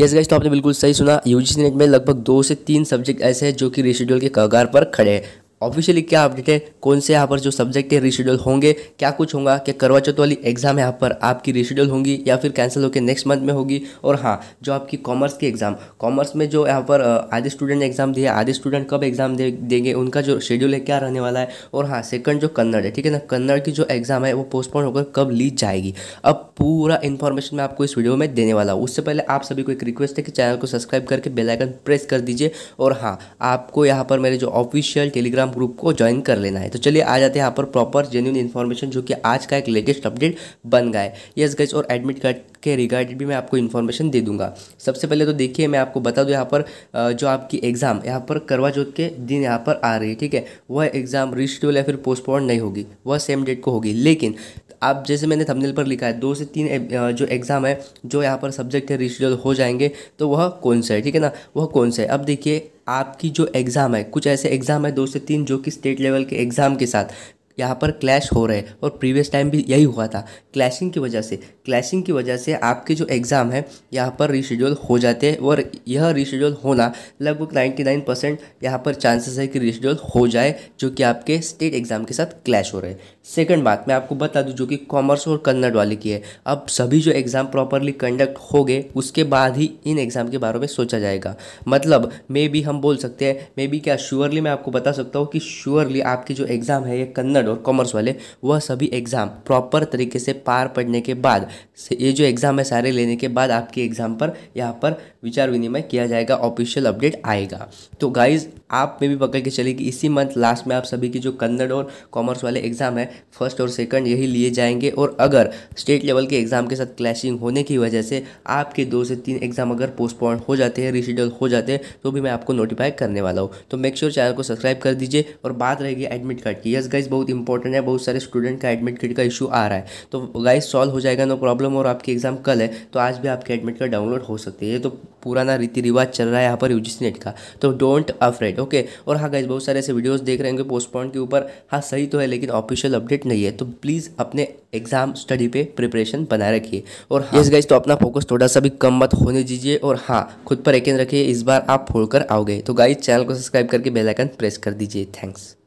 yes guys तो आपने बिल्कुल सही सुना यूजीसी नेट में लगभग दो से तीन सब्जेक्ट ऐसे हैं जो कि रिशेड्यूल के कगार पर खड़े हैं ऑफिशियली क्या अपडेट है कौन से यहाँ पर जो सब्जेक्ट है रिशेड्यूल होंगे क्या कुछ होगा क्या करवा चौथ वाली एग्जाम यहाँ पर आपकी रिशेड्यूल होंगी या फिर कैंसिल होकर नेक्स्ट मंथ में होगी और हाँ जो आपकी कॉमर्स की एग्जाम कॉमर्स में जो यहाँ पर आधे स्टूडेंट एग्जाम दिए आधे स्टूडेंट कब एग्जाम दे, देंगे उनका जो शेड्यूल है क्या रहने वाला है और हाँ सेकंड जो कन्नड़ है ठीक है ना कन्नड़ की जो एग्जाम है वो पोस्टपोन होकर कब ली जाएगी अब पूरा इन्फॉर्मेशन मैं आपको इस वीडियो में देने वाला हूँ उससे पहले आप सभी को एक रिक्वेस्ट है कि चैनल को सब्सक्राइब करके बेलाइकन प्रेस कर दीजिए और हाँ आपको यहाँ पर मेरे जो ऑफिशियल टेलीग्राम टेलीग्राम ग्रुप को ज्वाइन कर लेना है तो चलिए आ जाते हैं यहाँ पर प्रॉपर जेन्यून इन्फॉर्मेशन जो कि आज का एक लेटेस्ट अपडेट बन गया है यस गज और एडमिट कार्ड के रिगार्डेड भी मैं आपको इन्फॉर्मेशन दे दूंगा सबसे पहले तो देखिए मैं आपको बता दूँ यहाँ पर जो आपकी एग्ज़ाम यहाँ पर करवा चौथ के दिन यहाँ पर आ रही है ठीक है वह एग्ज़ाम रिस्ट्यूल या फिर पोस्टपोन नहीं होगी वह सेम डेट को होगी लेकिन आप जैसे मैंने थंबनेल पर लिखा है दो से तीन जो एग्ज़ाम है जो यहाँ पर सब्जेक्ट है रिस्ट्यूल हो जाएंगे तो वह कौन सा है ठीक है ना वह कौन सा है अब देखिए आपकी जो एग्ज़ाम है कुछ ऐसे एग्ज़ाम है दो से तीन जो कि स्टेट लेवल के एग्ज़ाम के साथ यहाँ पर क्लैश हो रहे हैं और प्रीवियस टाइम भी यही हुआ था क्लैशिंग की वजह से क्लैशिंग की वजह से आपके जो एग्ज़ाम है यहाँ पर रिशेड्यूल हो जाते हैं और यह रिशेड्यूल होना लगभग नाइन्टी नाइन परसेंट यहाँ पर चांसेस है कि रिशेड्यूल हो जाए जो कि आपके स्टेट एग्ज़ाम के साथ क्लैश हो रहे हैं सेकेंड बात मैं आपको बता दूँ जो कि कॉमर्स और कन्नड़ वाले की है अब सभी जो एग्ज़ाम प्रॉपरली कंडक्ट हो गए उसके बाद ही इन एग्ज़ाम के बारे में सोचा जाएगा मतलब मे बी हम बोल सकते हैं मे बी क्या श्योरली मैं आपको बता सकता हूँ कि श्योरली आपके जो एग्ज़ाम है ये कन्नड़ विज्ञान और कॉमर्स वाले वह सभी एग्ज़ाम प्रॉपर तरीके से पार पड़ने के बाद ये जो एग्ज़ाम है सारे लेने के बाद आपके एग्ज़ाम पर यहाँ पर विचार विनिमय किया जाएगा ऑफिशियल अपडेट आएगा तो गाइज आप में भी पकड़ के चले कि इसी मंथ लास्ट में आप सभी की जो कन्नड़ और कॉमर्स वाले एग्ज़ाम है फर्स्ट और सेकंड यही लिए जाएंगे और अगर स्टेट लेवल के एग्ज़ाम के साथ क्लैशिंग होने की वजह से आपके दो से तीन एग्ज़ाम अगर पोस्टपोन हो जाते हैं रिशेड्यूल हो जाते हैं तो भी मैं आपको नोटिफाई करने वाला हूँ तो मेक श्योर sure चैनल को सब्सक्राइब कर दीजिए और बात रहेगी एडमिट कार्ड की यस गाइज बहुत इंपॉर्टेंट है बहुत सारे स्टूडेंट का एडमिट कार्ड का इशू आ रहा है तो गाइस सॉल्व हो जाएगा नो प्रॉब्लम और आपकी एग्जाम कल है तो आज भी आपके एडमिट कार्ड डाउनलोड हो सकती है ये तो पुराना रीति रिवाज चल रहा है यहाँ पर यू नेट का तो डोंट अफ्रेड ओके और हाँ गाइज बहुत सारे ऐसे वीडियोज़ देख रहे होंगे पोस्टपोन के ऊपर हाँ सही तो है लेकिन ऑफिशियल अपडेट नहीं है तो प्लीज़ अपने एग्जाम स्टडी पे प्रिपरेशन बनाए रखिए और हाँ यस गाइज तो अपना फोकस थोड़ा सा भी कम मत होने दीजिए और हाँ खुद पर यकीन रखिए इस बार आप फोड़ कर आओगे तो गाइज चैनल को सब्सक्राइब करके बेलाइकन प्रेस कर दीजिए थैंक्स